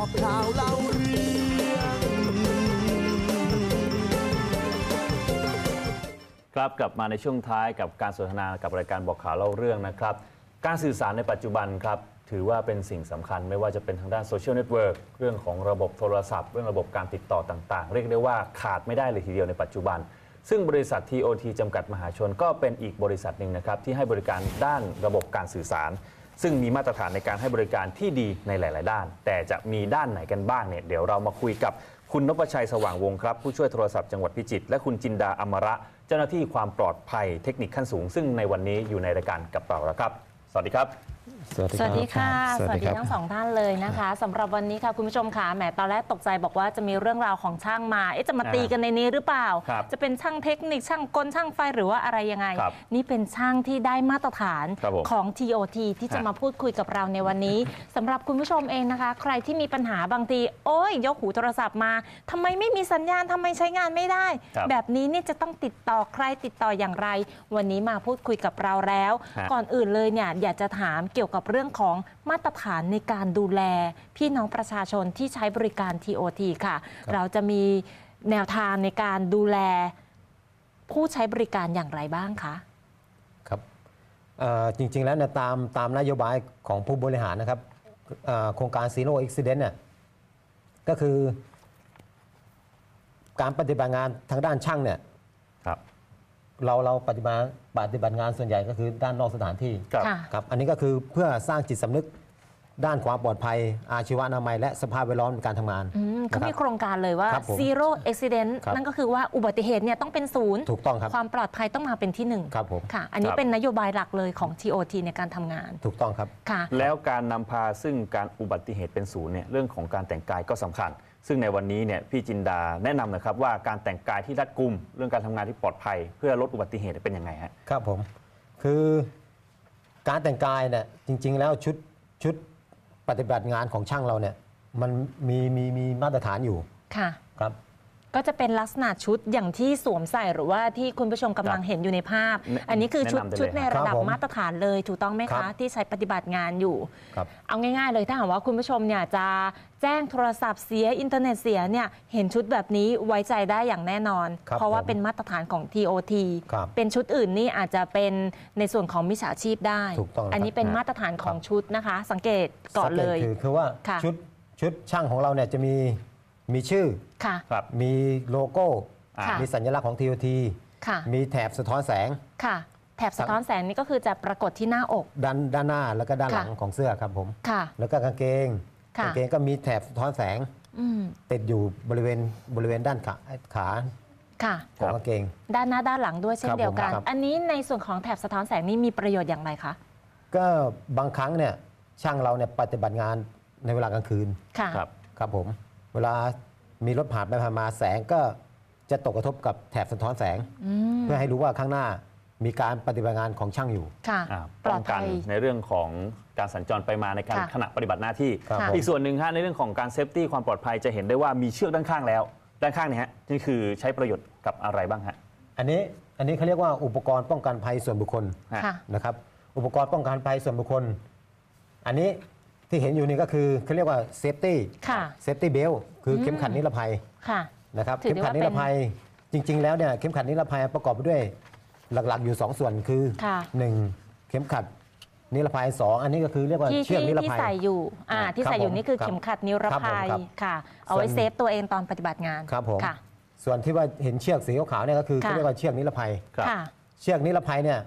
อกข่าวเล่าเรื่องครับกลับมาในช่วงท้ายกับการสนทนากับรายการบอกข่าวเล่าเรื่องนะครับ การสื่อสารในปัจจุบันครับถือว่าเป็นสิ่งสำคัญไม่ว่าจะเป็นทางด้านโซเชียลเน็ตเวิร์กเรื่องของระบบโทรศัพท์เรื่องระบบการติดต่อต่าง ๆ เรียกได้ว่าขาดไม่ได้เลยทีเดียวในปัจจุบัน ซึ่งบริษัท TOT จำกัดมหาชนก็เป็นอีกบริษัทหนึ่งนะครับที่ให้บริการด้านระบบการสื่อสารซึ่งมีมาตรฐานในการให้บริการที่ดีในหลาย ๆ ด้าน แต่จะมีด้านไหนกันบ้างเนี่ยเดี๋ยวเรามาคุยกับคุณนพชัยสว่างวงครับ ผู้ช่วยโทรศัพท์จังหวัดพิจิตรและคุณจินดาอมระ เจ้าหน้าที่ความปลอดภัยเทคนิคขั้นสูง ซึ่งในวันนี้อยู่ในรายการกับเราแล้วครับสวัสดีครับสวัสดีค่ะสวัสดีทั้งสองท่านเลยนะคะ สำหรับวันนี้ค่ะคุณผู้ชมค่ะแหมตอนแรกตกใจบอกว่าจะมีเรื่องราวของช่างมาเอ๊ะจะมาตีกันในนี้หรือเปล่า จะเป็นช่างเทคนิค ช่างกลช่างไฟหรือว่าอะไรยังไงนี่เป็นช่างที่ได้มาตรฐานของ TOT ที่จะมาพูดคุยกับเราในวันนี้ สำหรับคุณผู้ชมเองนะคะ ใครที่มีปัญหาบางทีโอ้ยยกหูโทรศัพท์มา ทำไมไม่มีสัญญาณทำไมใช้งานไม่ได้ แบบนี้นี่จะต้องติดต่อใครติดต่ออย่างไร วันนี้มาพูดคุยกับเราแล้วก่อนอื่นเลยเนี่ยอยากจะถามเกี่ยวกับเรื่องของมาตรฐานในการดูแลพี่น้องประชาชนที่ใช้บริการ TOT ค่ะ เราจะมีแนวทางในการดูแลผู้ใช้บริการอย่างไรบ้างคะครับจริงๆแล้วเนี่ยตามตามนโยบายของผู้บริหารนะครับโครงการซีโร่อุบิเดตเนี่ยก็คือการปฏิบัติงานทางด้านช่างเนี่ยเราเราปฏิบัติปฏิบัติงานส่วนใหญ่ก็คือด้านนอกสถานที่ครับครับอันนี้ก็คือเพื่อสร้างจิตสำนึกด้านความปลอดภัย อาชีวะอนามัย และสภาพแวดล้อมการทางานเขามีโครงการเลยว่า zero accident นั่นก็คือว่าอุบัติเหตุเนี่ยต้องเป็นศูนย์ถูกต้องครับความปลอดภัยต้องมาเป็นที่หนึ่งครับผมค่ะอันนี้เป็นนโยบายหลักเลยของ TOT ในการทำงาน ถูกต้องครับค่ะแล้วการนำพาซึ่งการอุบัติเหตุเป็นศูนย์เนี่ยเรื่องของการแต่งกายก็สำคัญซึ่งในวันนี้เนี่ยพี่จินดาแนะนำนะครับว่าการแต่งกายที่รัดกุมเรื่องการทำงานที่ปลอดภัยเพื่อลดอุบัติเหตุเป็นยังไงฮะครับผม คือการแต่งกายเนี่ยจริง ๆ แล้วชุดชุดปฏิบัติงานของช่างเราเนี่ยมันมีมีมีมาตรฐานอยู่ค่ะครับก็จะเป็นลักษณะชุดอย่างที่สวมใส่หรือว่าที่คุณผู้ชมกำลังเห็นอยู่ในภาพ อันนี้คือชุดชุดในระดับมาตรฐานเลยถูกต้องไหมคะที่ใช้ปฏิบัติงานอยู่ เอาง่าย ๆ เลยถ้าหากว่าคุณผู้ชมเนี่ยจะแจ้งโทรศัพท์เสียอินเทอร์เน็ตเสียเนี่ยเห็นชุดแบบนี้ไว้ใจได้อย่างแน่นอน เพราะว่าเป็นมาตรฐานของ TOT เป็นชุดอื่นนี่อาจจะเป็นในส่วนของมิจฉาชีพได้ถูกต้องัอันนี้เป็นมาตรฐานของชุดนะคะ สังเกตก่อนเลยสังตคือคือว่าชุดชุดช่างของเราเนี่ยจะมีมีชื่อค่ะมีโลโก้ มีสัญลักษณ์ของ TOT ค่ะมีแถบสะท้อนแสงค่ะ แถบสะท้อนแสงนี่ก็คือจะปรากฏที่หน้าอก ด้านด้านหน้า แล้วก็ด้านหลังของเสื้อครับผมค่ะ แล้วก็กางเกง กางเกงก็มีแถบสะท้อนแสงอติดอยู่บริเวณบริเวณด้านขา ขาของกางเกง ด้านหน้าด้านหลังด้วยเช่นเดียวกัน อันนี้ในส่วนของแถบสะท้อนแสงนี่มีประโยชน์อย่างไรคะ ก็บางครั้งเนี่ยช่างเราเนี่ยปฏิบัติงานในเวลากลางคืนคครับ ครับผมเวลามีรถผ่านไปผ่านมาแสงก็จะตกกระทบกับแถบสะท้อนแสง เพื่อให้รู้ว่าข้างหน้ามีการปฏิบัติงาน ของช่างอยู่ค่ะป้องกันในเรื่องของการสัญจรไปมาในการขณะปฏิบัติหน้าที่ อีกส่วนหนึ่งฮะในเรื่องของการเซฟตี้ความปลอดภัยจะเห็นได้ว่ามีเชือกด้านข้างแล้วด้านข้างนี่ฮะนี่คือใช้ประโยชน์กับอะไรบ้างฮะอันนี้อันนี้เขาเรียกว่าอุปกรณ์ป้องกันภัยส่วนบุคคลนะครับอุปกรณ์ป้องกันภัยส่วนบุคคล อันนี้ที่เห็นอยู่นี่ก็คือเขาเรียกว่าเซฟตี้เซฟตี้เบลคือเข็มขัดนิรภัยนะครับเข็มขัดนิรภัยจริง ๆ แล้วเนี่ยเข็มขัดนิรภัยประกอบไปด้วยหลักๆอยู่ 2 ส่วนคือ1หนึ่งเข็มขัดนิรภัยสองอันนี้ก็คือเรียกว่าที่เชือกนิรภัยที่ใส่อยู่ที่ใส่อยู่นี่คือเข็มขัดนิรภัยค่ะเอาไว้เซฟตัวเองตอนปฏิบัติงานครับผมส่วนที่ว่าเห็นเชือกสีขาวเนี่ยก็คือเขาเรียกว่าเชือกนิรภัยเชือกนิรภัยเนี่ย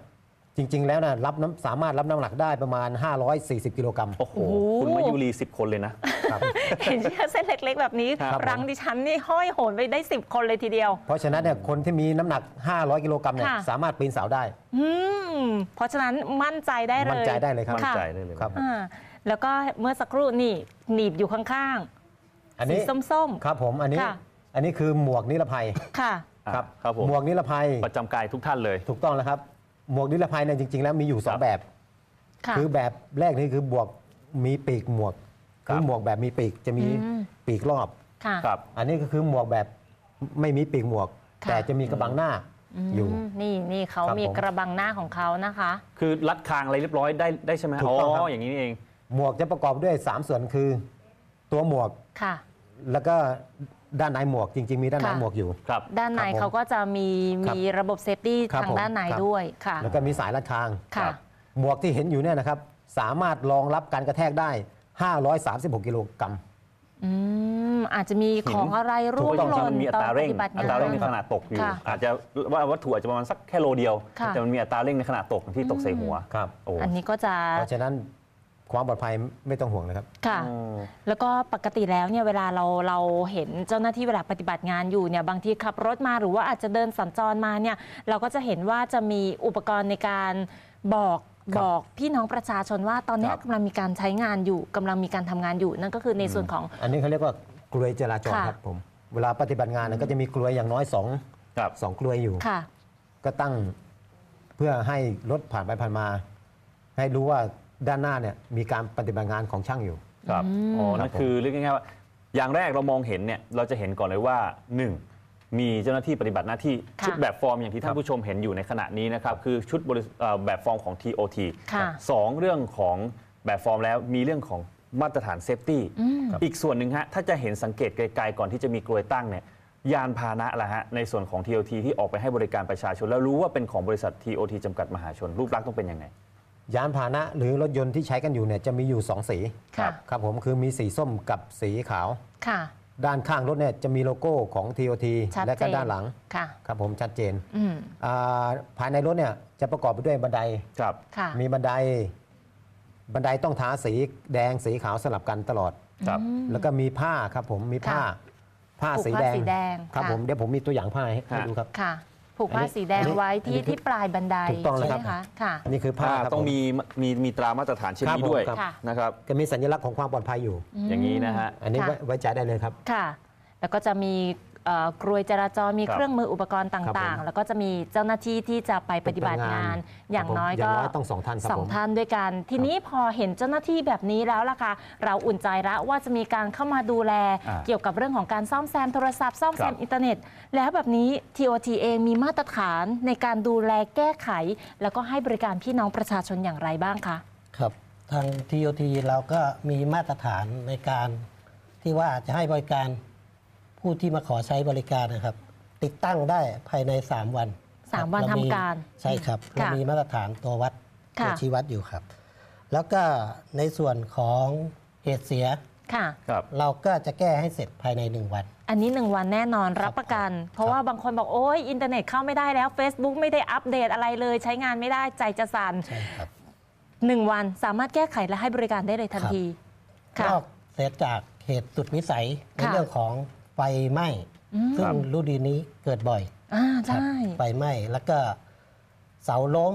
จริงๆ แล้วนะรับน้ำสามารถรับน้ำหนักได้ประมาณ 540 กิโลกรัมโอ้โหคุณมายุรี10คนเลยนะเห็นเเส้นเล็กๆแบบนี้รังดิฉันนี่ห้อยโหนไปได้ 10 คนเลยทีเดียวเพราะฉะนั้นเนี่ยคนที่มีน้ำหนัก 500 กิโลกรัมเนี่ยสามารถปีนเสาได้ อืมเพราะฉะนั้นมั่นใจได้เลยมั่นใจได้เลยครับมั่นใจได้เลยครับแล้วก็เมื่อสักครู่นี่หนีบอยู่ข้างอันๆสีนี้ส้มๆ ครับผมอันนี้ อันนี้คือหมวกนิรภัยค่ะครับครับผมหมวกนิรภัยประจำกายทุกท่านเลยถูกต้องแล้วครับหมวกนิรภัยเนี่ยจริง ๆ แล้วมีอยู่สองแบบคคือแบบแรกนี่คือบวกมีปีกหมวกคือหมวกแบบมีปีกจะมีปีกรอบครับ อันนี้ก็คือหมวกแบบไม่มีปีกหมวก แต่จะมีกระบังหน้าอยู่ นี่นี่เขามีกระบังหน้าของเขานะคะ คือรัดคางอะไรเรียบร้อยได้ได้ใช่ไหมถูกต้องอย่างนี้เอง หมวกจะประกอบด้วย3ส่วนคือ ตัวหมวกค่ะ แล้วก็ด้านในหมวกจริงๆมีด้านในหมวกอยู่ครับด้านในเขาก็จะมีมีระบบเซฟตี้ทางด้านในด้วยค่ะแล้วก็มีสายรัดคางค่ะหมวกที่เห็นอยู่เนี่ยนะครับ สามารถรองรับการกระแทกได้ 536 กิโลกรัม อืมอาจจะมีของอะไรูร่วงหล่นับนมันมีอัตราเร่งปฏิบัติอังานตราเร่งในขนาดตกอยู่ อาจจะว่าวัตถุอาจจะประมาณสักแค่โลเดียว แต่มันมีอัตราเร่งในขนาดตกที่ตกใส่หัวครับออันนี้ก็จะเพราะฉะนั้นความปลอดภัยไม่ต้องห่วงนะครับ ค่ะ แล้วก็ปกติแล้วเนี่ยเวลาเราเราเห็นเจ้าหน้าที่เวลาปฏิบัติงานอยู่เนี่ยบางทีขับ รถมาหรือว่าอาจจะเดินสัญจรมาเนี่ยเราก็จะเห็นว่าจะมีอุปกรณ์ในการบอกบบอกพี่น้องประชาชนว่าตอนนี้กำกำลังมีการใช้งานอยู่กำลังมีการทำงานอยู่ นั่นก็คือในส่วนของ อันนี้เขาเรียกว่ากลวยจราจรคครับผม เวลาปฏิบัติงานเนี่ยก็จะมีกลวยอย่างน้อยสองสองกลวยอยู่ค่ะก็ตั้งเพื่อให้รถผ่านไปผ่านมาให้รู้ว่าด้านหน้าเนี่ยมีการปฏิบัติงานของช่างอยู่ ครับ อ๋อ นั่นคือเรียกง่ายๆว่า อย่างแรกเรามองเห็นเนี่ยเราจะเห็นก่อนเลยว่าหนึ่งมีเจ้าหน้าที่ปฏิบัติหน้าที่ ชุดแบบฟอร์มอย่างที่ท่านผู้ชมเห็นอยู่ในขณะนี้นะครับ คือชุดแบบฟอร์มของ TOT คสองเรื่องของแบบฟอร์มแล้วมีเรื่องของมาตรฐานเซฟตี้อีกส่วนหนึ่งฮะถ้าจะเห็นสังเกตไกล ๆ ก่อนที่จะมีกลวยตั้งเนี่ยยานพาหนะละฮะในส่วนของ TOT ที่ออกไปให้บริการประชาชนแล้วรู้ว่าเป็นของบริษัท TOT จำกัดมหาชน รูปลักษณ์ต้องเป็นยังไงยานพาหนะหรือรถยนต์ที่ใช้กันอยู่เนี่ยจะมีอยู่ 2 สีคับ ครับผมคือมีสีส้มกับสีขาวค่ะด้านข้างรถเนี่ยจะมีโลโก้ของ TOT อทีและก็ด้านหลังค่ะ ครับผมชัดเจนภายในรถเนี่ยจะประกอบไปด้วยบันไดครับค่ะมีบันได บันไดต้องทาสีแดงสีขาวสลับกันตลอดครับ แล้วก็มีผ้าครับผมมีผ้าผ้าสีแดงครับผมเดี๋ยวผมมีตัวอย่างผ้าให้ให้ดูครับค่ะผูกผ้าสีแดงไว้ที่ที่ปลายบันไดใช่ไหมคะ ค่ะนี่คือผ้าต้องมีมีมีตรามาตรฐานเช่นนี้ด้วยครับนะครับก็มีสัญลักษณ์ของความปลอดภัยอยู่ อย่างนี้นะฮะ อันนี้ไว้ใจได้เลยครับ ค่ะ แล้วก็จะมีกรวยจราจรมีเครื่องมืออุปกรณ์ต่างๆ แล้วก็จะมีเจ้าหน้าที่ที่จะไปปฏิบัติงาน อย่างน้อยก็ต้องสองท่านสองท่านด้วยกัน ทีนี้พอเห็นเจ้าหน้าที่แบบนี้แล้วล่ะค่ะ เราอุ่นใจละว่าจะมีการเข้ามาดูแลเกี่ยวกับเรื่องของการซ่อมแซมโทรศัพท์ ซ่อมแซมอินเทอร์เน็ตแล้วแบบนี้ TOT เองมีมาตรฐานในการดูแลแก้ไข แล้วก็ให้บริการพี่น้องประชาชนอย่างไรบ้างคะ ครับทาง TOT เราก็มีมาตรฐานในการที่ว่าจะให้บริการผู้ที่มาขอใช้บริการนะครับ ติดตั้งได้ภายใน 3 วันสามวันทำการ ใช่ครับเรามีมาตรฐานตัววัดตัวชี้วัดอยู่ครับ แล้วก็ในส่วนของเหตุเสีย ค่ะครับ เราก็จะแก้ให้เสร็จภายใน 1 วัน อันนี้หนึ่งวันแน่นอนรับประกันเพราะว่าบางคนบอกโอ้ยอินเทอร์เน็ตเข้าไม่ได้แล้ว Facebook ไม่ได้อัปเดตอะไรเลย ใช้งานไม่ได้ใจจะสั่นใช่ครับหนึ่งวันสามารถแก้ไขและให้บริการได้เลยทันทีนอกเสียจากเหตุสุดวิสัยในเรื่องของไฟไหม้ซึ่งรด่นี้เกิดบ่อยอไฟไหม้แล้วก็เสาล้ม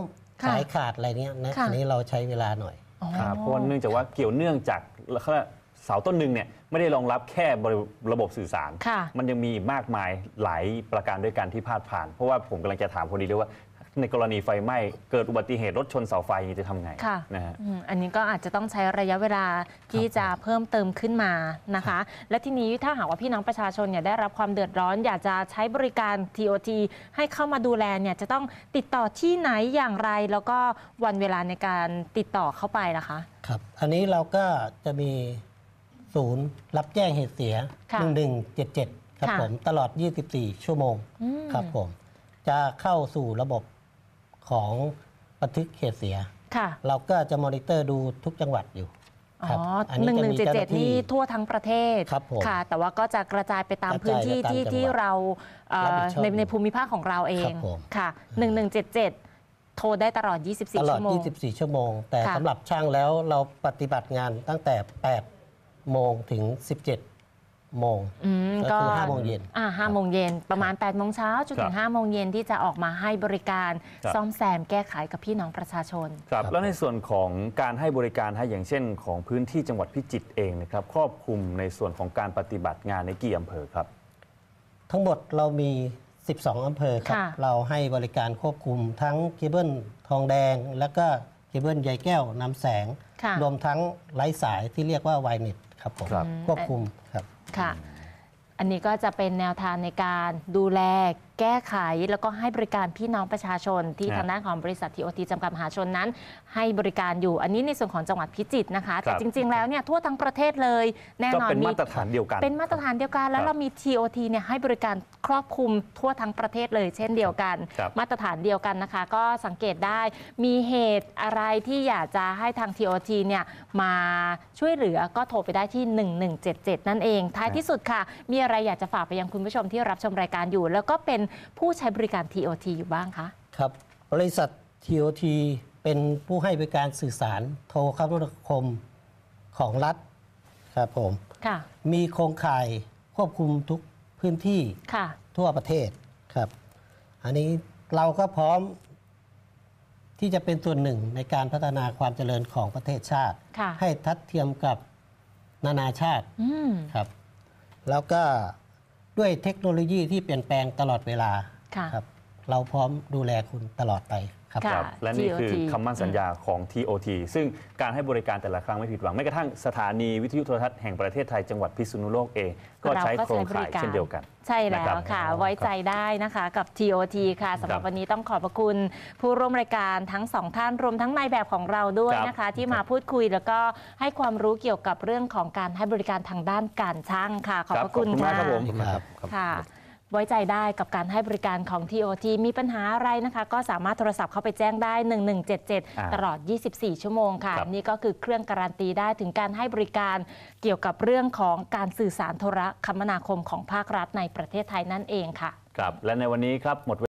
สายขาดอะไรเนี้ยนะอันนี้เราใช้เวลาหน่อยเพราะเนื่องจากว่าเกี่ยวเนื่องจากเสาต้นหนึ่งเนี่ยไม่ได้รองรับแค่ระบบสื่อสาร มันยังมีมากมายหลายประการด้วยกันที่พลาดผ่านเพราะว่าผมกำลังจะถามคนนี้ด้วยว่าในกรณีไฟไหม้เกิดอุบัติเหตุรถชนเสาไฟจะทำไงค่ะนะฮะอันนี้ก็อาจจะต้องใช้ระยะเวลาที่จะเพิ่มเติมขึ้นมานะคะ และทีนี้ถ้าหากว่าพี่น้องประชาชนเนี่ยได้รับความเดือดร้อน อยากจะใช้บริการ TOT ให้เข้ามาดูแลเนี่ยจะต้องติดต่อที่ไหนอย่างไรแล้วก็วันเวลาในการติดต่อเข้าไปนะคะ ครับ อันนี้เราก็จะมีศูนย์รับแจ้งเหตุเสียึ่ด1177ครับผมตลอด24ชั่วโมง ครับผมจะเข้าสู่ระบบของบันทึกเขตเสียค่ะเราก็จะมอนิเตอร์ดูทุกจังหวัดอยู่อ๋อหนีึ่งหนึ่งเจ็ดเจ็ดที่ทั่วทั้งประเทศครับค่ะแต่ว่าก็จะกระจายไปตามพื้นที่ที่ที่เราในในภูมิภาคของเราเอง ค่ะหนึ่งหนึ่งเจ็ดเจ็ดโทรได้ตลอด 24ลอดชั่วโมง24 ชั่วโมง แต่สำหรับช่างแล้วเราปฏิบัติงานตั้งแต่ 8 โมงถึง 17โมงก็ห้าโมงเย็นอ่าห้าโมงเย็นประมาณ8ปดโมงเช้าจนถึง5้าโมงเย็นที่จะออกมาให้บริการซ่อมแซมแก้ไขกับพี่น้องประชาชน ครับแล้วในส่วนของการให้บริการให้อย่างเช่นของพื้นที่จังหวัดพิจิตรเองนะครับ ครอบคลุมในส่วนของการปฏิบัติงานในกี่อำเภอครับ ทั้งหมดเรามี 12อำเภอครับ เราให้บริการควบคุมทั้งเคเบิลทองแดงแล้วก็เคเบิลใยแก้วนำแสง รวมทั้งไร้สายที่เรียกว่าไวเน็ตครับผมครบควบคุมครับค่ะ อันนี้ก็จะเป็นแนวทางในการดูแลแก้ไขแล้วก็ให้บริการพี่น้องประชาชนที่ทางด้านของบริษัททีโอทีจำกัดมหาชนนั้น ให้บริการอยู่อันนี้ในส่วนของจังหวัดพิจิตรนะคะแต่จริง ๆแล้วเนี่ยทั่วทั้งประเทศเลยแน่นอนมาตรฐานเดียวกัน เป็นมาตรฐานเดียวกันแล้วเรามี TOT เนี่ยให้บริการครอบคลุมทั่วทั้งประเทศเลย เช่นเดียวกัน มาตรฐานเดียวกันนะคะก็สังเกตได้มีเหตุอะไรที่อยากจะให้ทาง TOT เนี่ยมาช่วยเหลือก็โทรไปได้ที่1177 นั่นเอง ท้ายที่สุดค่ะมีอะไรอยากจะฝากไปยังคุณผู้ชมที่รับชมรายการอยู่ แล้วก็เป็นผู้ใช้บริการ TOT อยู่บ้างคะ ครับ บริษัท TOT เป็นผู้ให้บริการสื่อสารโทรคมนาคมของรัฐ ครับผมค่ะมีโครงข่าย ควบคุมทุกพื้นที่ค่ะทั่วประเทศครับ อันนี้เราก็พร้อม ที่จะเป็นส่วนหนึ่งในการพัฒนาความเจริญของประเทศชาติ ให้ทัดเทียมกับนานาชาติครับ แล้วก็ด้วยเทคโนโลยีที่เปลี่ยนแปลงตลอดเวลาครับเราพร้อมดูแลคุณตลอดไปครับรบและนี่คือคำมั่นสัญญาของ TOT ซึ่งการให้บริการแต่ละครั้งไม่ผิดหวังแม้กระทั่งสถานีวิทยุโทรทัศน์แห่งประเทศไทย จังหวัดพิษณุโลกเองก็ใช้โครงข่ายเช่นเดียวกัน ใช่แล้วค่ะ ไว้ใจได้นะคะกับ TOT ค่ะสำหรับวันนี้ต้องขอบพระคุณ ผู้ร่วมรายการทั้งสองท่านรวมทั้งนายแบบของเราด้วยนะคะ ที่มาพูดคุย แล้วก็ให้ความรู้เกี่ยวกับเรื่องของการให้บริการทางด้านการช่างค่ะ ขอบพระคุณค่ะครับผมค่ะไว้ใจได้กับการให้บริการของ TOT มีปัญหาอะไรนะคะ ก็สามารถโทรศัพท์เข้าไปแจ้งได้ 1177 ตลอด 24 ชั่วโมงค่ะนี่ก็คือเครื่องการันตีได้ถึงการให้บริการเกี่ยวกับเรื่องของการสื่อสารโทรคมนาคมของภาครัฐในประเทศไทยนั่นเองค่ะ ครับ และในวันนี้ครับหมด